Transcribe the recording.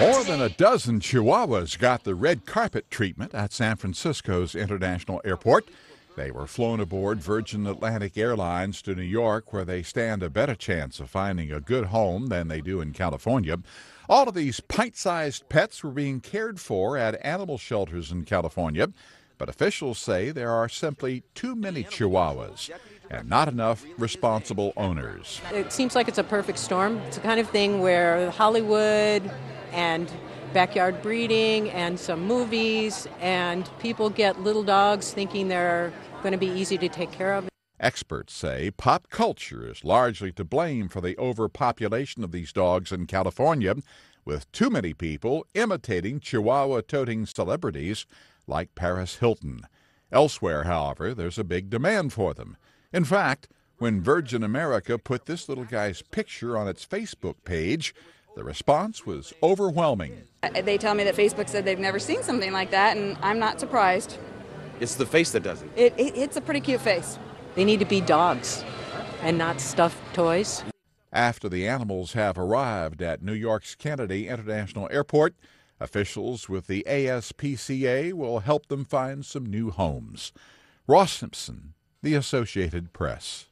More than a dozen Chihuahuas got the red carpet treatment at San Francisco's International Airport. They were flown aboard Virgin Atlantic Airlines to New York, where they stand a better chance of finding a good home than they do in California. All of these pint sized pets were being cared for at animal shelters in California, but officials say there are simply too many Chihuahuas and not enough responsible owners. It seems like it's a perfect storm. It's a kind of thing where Hollywood, and backyard breeding and some movies, and people get little dogs thinking they're going to be easy to take care of. Experts say pop culture is largely to blame for the overpopulation of these dogs in California, with too many people imitating Chihuahua toting celebrities like Paris Hilton. Elsewhere, however, there's a big demand for them. In fact, when Virgin America put this little guy's picture on its Facebook page, the response was overwhelming. Uh, they tell me that Facebook said they've never seen something like that, and I'm not surprised. It's the face that does it. it, it it's a pretty cute face. They need to be dogs and not stuffed toys. After the animals have arrived at New York's Kennedy International Airport, officials with the ASPCA will help them find some new homes. Ross Simpson, The Associated Press.